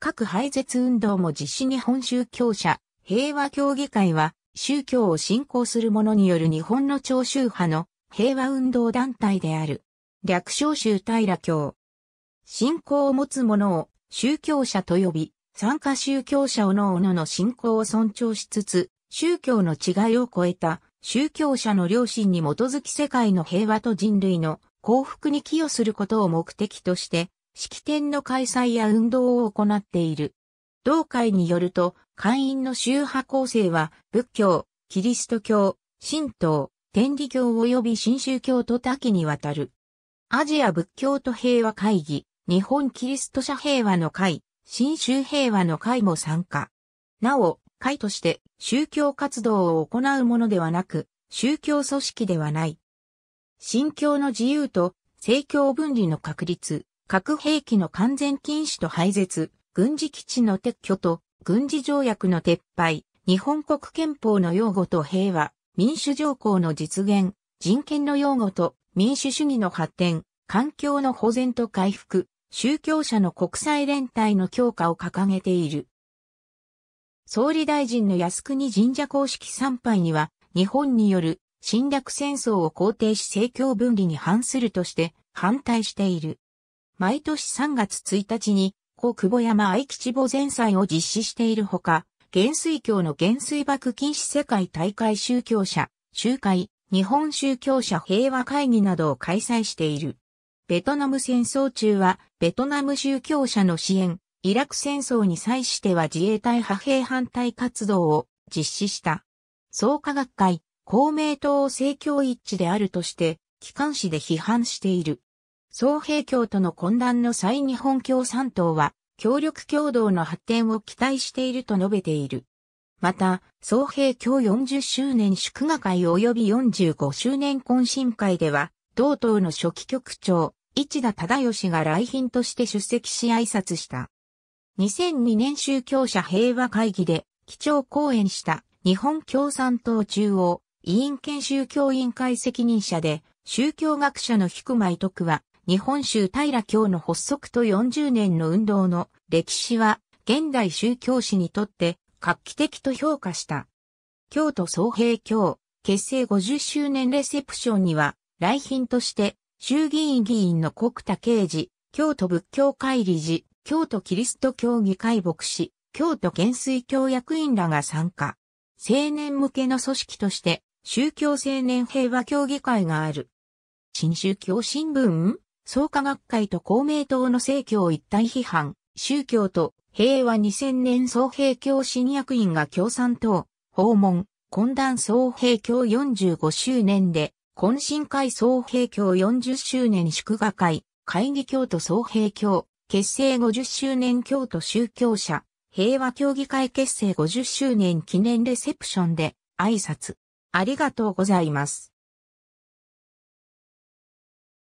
各廃絶運動も実施日本宗教者、平和協議会は、宗教を信仰する者による日本の長州派の平和運動団体である。略称州平教。信仰を持つ者を宗教者と呼び、参加宗教者おのの信仰を尊重しつつ、宗教の違いを超えた宗教者の良心に基づき世界の平和と人類の幸福に寄与することを目的として、式典の開催や運動を行っている。同会によると、会員の宗派構成は、仏教、キリスト教、神道、天理教及び新宗教と多岐にわたる。アジア仏教と平和会議、日本キリスト社平和の会、新州平和の会も参加。なお、会として宗教活動を行うものではなく、宗教組織ではない。信教の自由と政教分離の確立、核兵器の完全禁止と廃絶、軍事基地の撤去と軍事条約の撤廃、日本国憲法の擁護と平和、民主条項の実現、人権の擁護と民主主義の発展、環境の保全と回復、宗教者の国際連帯の強化を掲げている。総理大臣の靖国神社公式参拝には、日本による侵略戦争を肯定し政教分離に反するとして反対している。毎年3月1日に、古久保山愛吉墓前祭を実施しているほか、元水教の元水爆禁止世界大会宗教者、集会、日本宗教者平和会議などを開催している。ベトナム戦争中は、ベトナム宗教者の支援、イラク戦争に際しては自衛隊派兵反対活動を実施した。創価学会、公明党を政教一致であるとして、機関紙で批判している。総平協との混乱の際日本共産党は、協力共同の発展を期待していると述べている。また、総平協40周年祝賀会及び45周年懇親会では、同党の初期局長、市田忠義が来賓として出席し挨拶した。2002年宗教者平和会議で、基調講演した日本共産党中央委員兼宗教委員会責任者で、宗教学者の菊間徳は、日本州平教の発足と40年の運動の歴史は現代宗教史にとって画期的と評価した。京都総平教結成50周年レセプションには来賓として衆議院議員の国田慶司、京都仏教会理事、京都キリスト教議会牧師、京都元水教役員らが参加。青年向けの組織として、宗教青年平和協議会がある。新宗教新聞創価学会と公明党の政教一体批判、宗教と平和2000年総平教新役員が共産党、訪問、懇談総平教45周年で、懇親会総平教40周年祝賀会、会議京都総平教、結成50周年京都宗教者、平和協議会結成50周年記念レセプションで挨拶。ありがとうございます。